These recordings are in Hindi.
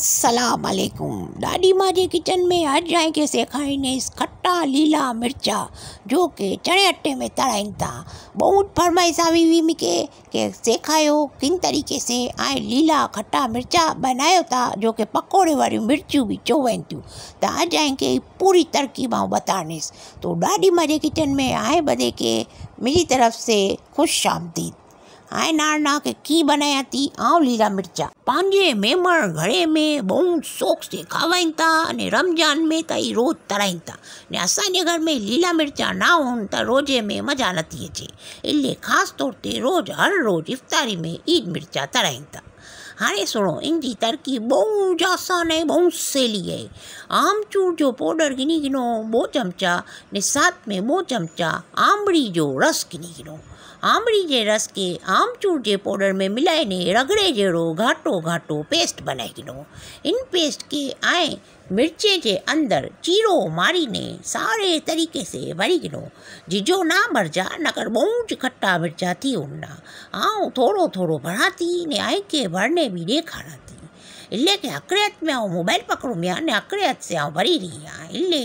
असलकुम दादी माँ जी किचन में हर जाएंगे सेखाई ने खट्टा लीला मिर्चा जो कि चने अट्टे में तराइन था बहुत फरमाइश आई हुई मिके के सेखायो किन तरीक़े से आए लीला खट्टा मिर्चा बनायो था जो कि पकौड़े वारियूं भी बि चवनि थी त अॼु आंखे पूरी तरकीब आऊँ बतानेस तो दादी माँ जी किचन में आए बदे के मेरी तरफ़ से खुश आमदीद આયનારના કે ઘી બનાયા હતી આવ લીલા મિરચા પાંજે મેમણ ઘરે મેં બહુ શોખ સે ખાવાઈતા અને રમજાન મેં તઈ રોજ તરાઈતા ને અસાને ઘર મેં લીલા મિરચા ના હોન તો રોજે મેં મજા નથી છે એટલે ખાસ તોર તે રોજ હર રોજ ઇફતારી મેં ઈજ મિરચા તરાઈતા हाँ सुनो इनकी तरकी बहुत आसान है बहुत सहली है आमचूर जो पाउडर गिनी गिनो बो चमचा ने साथ में बो चमचा आमड़ी जो रस गिनी गिनो आमड़ी के रस के आमचूर के पाउडर में मिलाए ने रगड़े जड़ो घाटो घाटो पेस्ट बनाए गिनो इन पेस्ट के आए मिर्चे के अंदर चीरो मारी ने सारे तरीके से वरी गिनो जिजो ना मर न कर बूंज खट्टा मिर्चा थी उन्ना आओ थोड़ो थोड़ो भराती ने आई के भरने भी देखाती इले इल्ले के अक्रियत में आओ मोबाइल पकड़ू मैं ने अक्रियत से आओ भरी रही इले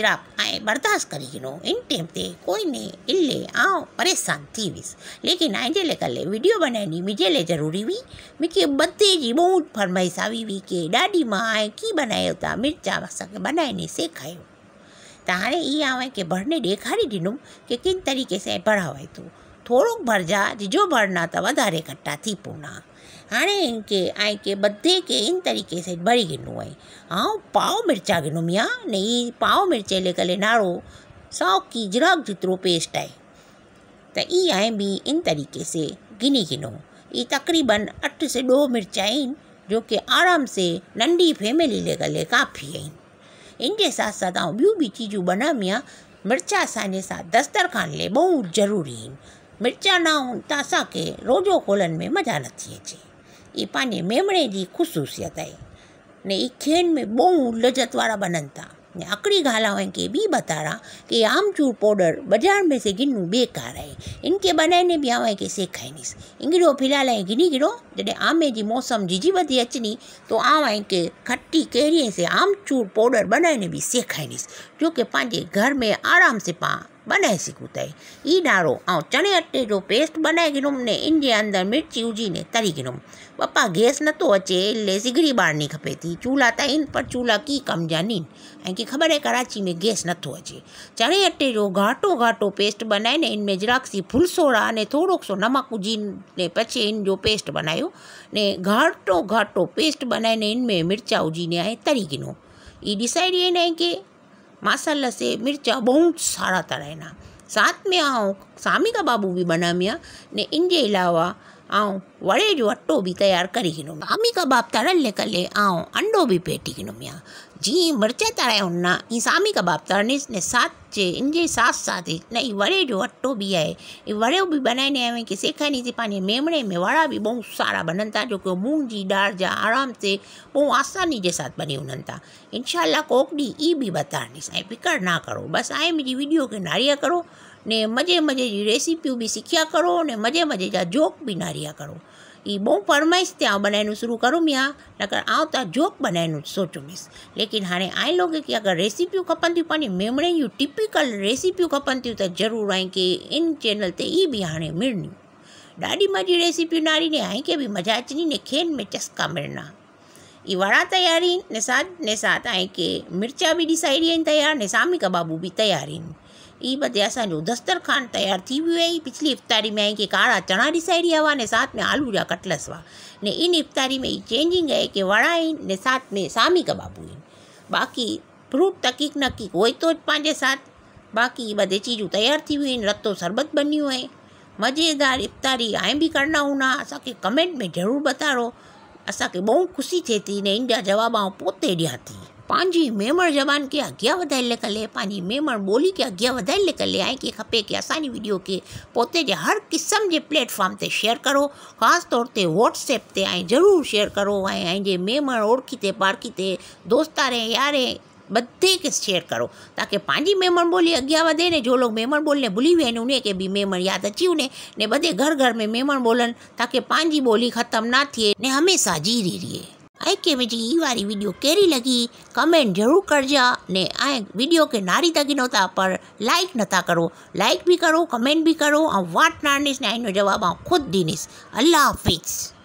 જરાપાએ બરદાસ્ત કરીનો ઇન ટેમ્પે કોઈને ઇલ્લે આવ પરેશાન થઈશ લેકિન આજે લે કલે વિડીયો બનાવીની બીજે લે જરૂરી हुई मिकी बदे जी બહુ જ ફરમાઈશ આવી हुई કે ॾाॾीमा हाणे कीअं बनायो था मिर्चा असांखे बनाइण सेखारियो त हाणे ईअं आहे की भरणे ॾेखारे ॾिनो की किन तरीक़े सां पढ़ावाए थो भर जा જીજો भरना तो वारे કટ્ટાથી थी हाणे हाँ इनके ऐं के बधे खे इन तरीक़े से भरी गिनो आहे ऐं पाव मिर्चा गिनो मिया ने पाव मिर्च ले करे नारो साओ की जिराग जितरो पेस्ट आहे त ई आहे बि इन तरीक़े से गिनी गिनो ये तकरीबन अठ से दो मिर्च आहिनि जो कि आराम से नंढी फैमिली ले करे काफ़ी आई इन जे साथ साथ बी ॿियूं बि चीजूं बनामिया मिर्चा असांजे साथ दस्तरखान ले बहुत ज़रूरी મિરચાના ઊંધતા સાકે રોજો में मजा મજા अचे છે એ मेमणे મેમણે ख़ुशूसियत ખુશુસિયત ने એ ખેન में બહુ લજતવાળા બનતા ને अकड़ी गाला हुआ कि भी बता रहा कि आमचूर पाउडर बाजार में से गिनू बेकार है इनके बनाने भी आवा कि सेखाई इंगड़ो फिलहाल है गिनी गिरो जैसे आमे जी मौसम जिजी बदी अचनी तो आवा कि खट्टी कैरी से आमचूर पाउडर बनाने भी सेखाई जो कि पाँच घर में आराम से पा બના એસી કુતે ઈ ડારો આવ ચણે અટે રો પેસ્ટ બનાય કે અમને ઈંજે અંદર મરચી ઉજીને તરીકનો પપ્પા ગેસ નથો છે લે સિગરી બારની ખપેતી ચૂલા તા ઇન પર ચૂલા કી કામ જાની હાઈ કે ખબર હે કરાચી મે ગેસ નથો છે ચણે અટે રો ઘાટો ઘાટો પેસ્ટ બનાઈને ઇન મે જરાકસી ફૂલસોડા અને થોડોક સો નમક ઉજીને ને પછી ઇન જો પેસ્ટ બનાયો ને ઘાટો ઘાટો પેસ્ટ બનાઈને ઇન મે મરચા ઉજીને આય તરીકનો ઈ દિસે દેને કે मसाला से मिर्चा बहुत सारा तरह रहना साथ में आओ सामी का बाबू भी बना मिया ने इनके अलावा वड़े जो अट्टो भी तैयार करे ॾिनोमि आमी कबाब तरल कले आओ अंडो भी पेटी ॾिनोमि जी जीअं मिर्च उन्ना न ई सामी कबाब तरने ने साथ चे इन साथ साथ ही वड़े जो अट्टो बि आहे वड़े भी बनाने बनाईंदा कि सेखा नहीं थी पानी मेमणे में वड़ा भी बहुत सारा बनन था कि मूंग जी डार जा आराम से बहुत आसानी जे साथ बनी वञनि था इनशाला कोक ॾींहुं ई बि बतारणीसि ऐं ना करो बस आए मुझी वीडियो के नारिया करो ને મજે મજે રેસિપી ઉબી શીખ્યા કરો ને મજે મજે જા જોક બિનારીયા કરો ઈ બહુ પરમાઈસ ત્યા બનાયનું શરુ કરું મિયા લગા આવતા જોક બનાયનું સોચું ミス લેકિન હાણે આઈ લોગે કે કે રેસિપીઓ ખપનતી પાની મેમણે યુ ટિપિકલ રેસિપીઓ ખપનતી તો જરૂર આઈ કે ઇન ચેનલ તે ઈ બી હાણે મડની ડાડી માડી રેસિપી નારી ને આઈ કે બી મજા આચની ને ખેલ મે ટસકા મડના ઈ વાળા તૈયારી ને સાથ ને સાથ આઈ કે મરચા બી ડિસાઈરી તૈયાર ને સામી કબાબુ બી તૈયારી એ बदे અસાંजो दस्तरखान तैयार थी वियो है पिछली इफ़्तारी में आई कि कारा चणा डिसाइरी हुआ ने साथ में आलू जहा कटलस हुआ ने इन इफ़्तारी में ये चेंजिंग है कि वड़ा आहिनि ने साथ में सामी कबाब आहिनि बाक़ी फ्रूट तकीक नकीक वो तो पंहिंजे साथ बाक़ी बदे चीजू तैयार थी हुई आहिनि शरबत बनियूं आहे मज़ेदार इफ़्तारी आए भी करना हूं अस कमेंट में रो असा के बहुत ख़ुशी थे थी ने इन जवाब आते पोइ थी पांजी मेमर जबान के अग्या वधाई ले कले पांजी बोली के अग्या वधाई ले कले आए कि खपे वीडियो के पोते जे हर किस्म के प्लेटफॉर्म से शेयर करो खास तौर ते व्हाट्सएप से आए जरूर शेयर करो आए आए जे मेमर और की ते पार की दोस्तारे यारे बदे के शेयर करो ताकि पांजी मेमर बोली अग्या वधे ने जो लोग मेमर बोलने भूली हुए उन्हें के भी मेमर याद अची वे ने बदे घर घर में मेम बोलन ताकि पानी बोली खत्म ना थे ने हमेशा जी रही है आए के मुझे वाली वीडियो कैरी लगी कमेंट जरूर कर जा ने आए वीडियो के नारी तक नौता पर लाइक नता करो लाइक भी करो कमेंट भी करो और वाट नारनीस ने आई जवाब आ खुद दीनीस अल्लाह हाफिज़